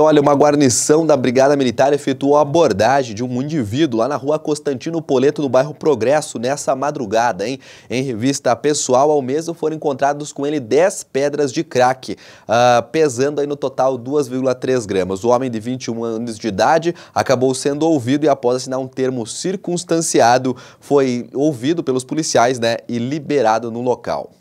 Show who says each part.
Speaker 1: Olha, uma guarnição da Brigada Militar efetuou a abordagem de um indivíduo lá na rua Constantino Poleto, no bairro Progresso, nessa madrugada, hein? Em revista pessoal, ao mesmo foram encontrados com ele 10 pedras de crack, uh, pesando aí no total 2,3 gramas. O homem de 21 anos de idade acabou sendo ouvido e após assinar um termo circunstanciado, foi ouvido pelos policiais, né, e liberado no local.